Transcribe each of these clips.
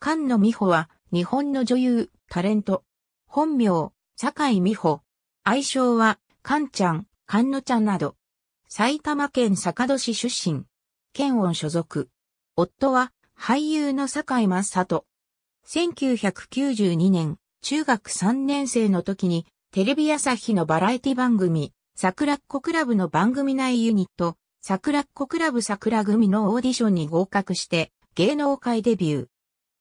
菅野美穂は、日本の女優、タレント。本名、坂井美穂。愛称は、菅ちゃん、菅野ちゃんなど。埼玉県坂戸市出身。県音所属。夫は、俳優の坂井正人。1992年、中学3年生の時に、テレビ朝日のバラエティ番組、桜っ子クラブの番組内ユニット、桜っ子クラブ桜組のオーディションに合格して、芸能界デビュー。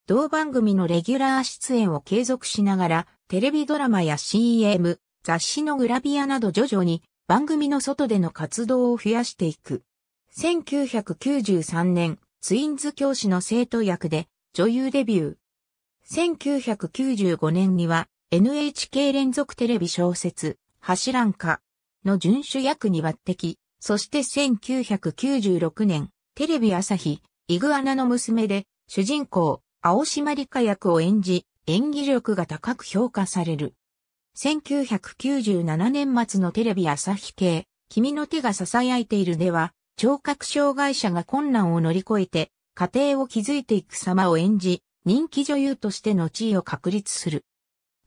同番組のレギュラー出演を継続しながら、テレビドラマや CM、雑誌のグラビアなど徐々に番組の外での活動を増やしていく。1993年、ツインズ教師の生徒役で女優デビュー。1995年には NHK 連続テレビ小説、柱んかの遵守役に抜擢、そして1996年、テレビ朝日、イグアナの娘で主人公、青島理香役を演じ、演技力が高く評価される。1997年末のテレビ朝日系、君の手が囁いているでは、聴覚障害者が困難を乗り越えて、家庭を築いていく様を演じ、人気女優としての地位を確立する。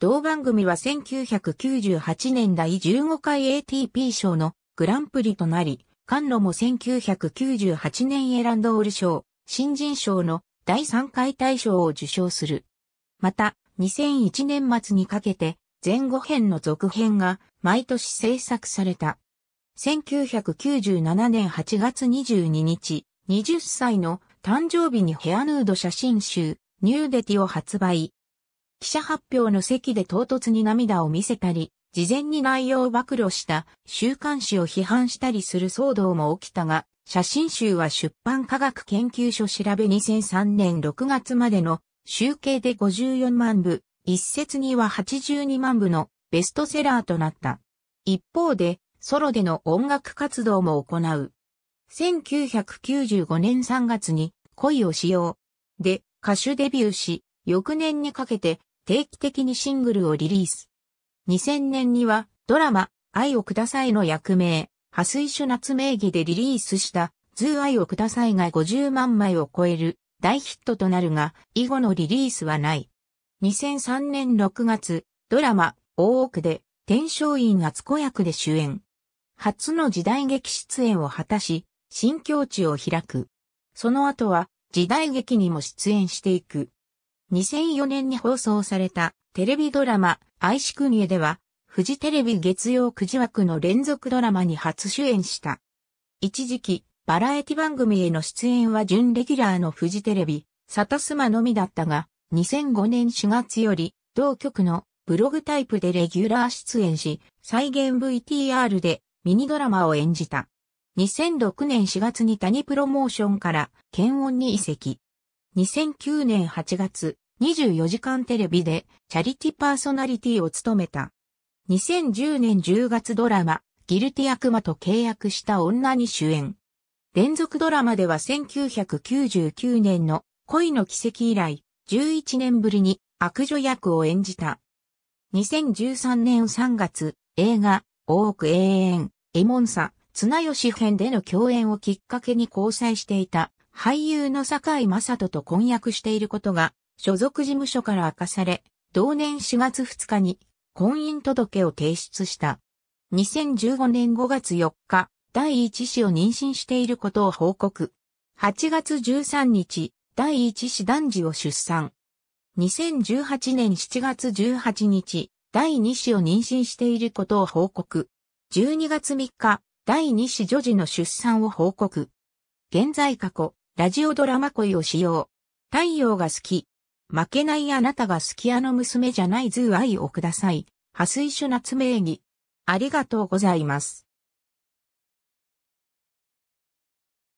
同番組は1998年第15回 ATP 賞のグランプリとなり、カンロも1998年エランドール賞、新人賞の第3回大賞を受賞する。また、2001年末にかけて、前後編の続編が毎年制作された。1997年8月22日、20歳の誕生日にヘアヌード写真集、ニューデティを発売。記者発表の席で唐突に涙を見せたり、事前に内容を暴露した週刊誌を批判したりする騒動も起きたが、写真集は出版科学研究所調べ2003年6月までの集計で54万部、一説には82万部のベストセラーとなった。一方で、ソロでの音楽活動も行う。1995年3月に恋をしよう。で、歌手デビューし、翌年にかけて定期的にシングルをリリース。2000年にはドラマ、愛をくださいの役名、ハ水書夏名義でリリースした、ズー愛をくださいが50万枚を超える大ヒットとなるが、以後のリリースはない。2003年6月、ドラマ、大奥で、天正院厚子役で主演。初の時代劇出演を果たし、新境地を開く。その後は、時代劇にも出演していく。2004年に放送されたテレビドラマ、愛し国へでは、フジテレビ月曜9時枠の連続ドラマに初主演した。一時期、バラエティ番組への出演は準レギュラーのフジテレビ、サタスマのみだったが、2005年4月より、同局のブログタイプでレギュラー出演し、再現 VTR でミニドラマを演じた。2006年4月に谷プロモーションから検温に移籍。2009年8月、24時間テレビでチャリティパーソナリティを務めた。2010年10月ドラマ、ギルティ悪魔と契約した女に主演。連続ドラマでは1999年の恋の奇跡以来、11年ぶりに悪女役を演じた。2013年3月、映画、大奥永遠、エモンサ、綱吉編での共演をきっかけに交際していた俳優の坂井正人と婚約していることが所属事務所から明かされ、同年4月2日に婚姻届を提出した。2015年5月4日、第一子を妊娠していることを報告。8月13日、第一子男児を出産。2018年7月18日、第二子を妊娠していることを報告。12月3日、第二子女児の出産を報告。現在過去、ラジオドラマ恋を使用。太陽が好き、負けないあなたが好きヤの娘じゃないズー愛をください。ハスイシ名義。ありがとうございます。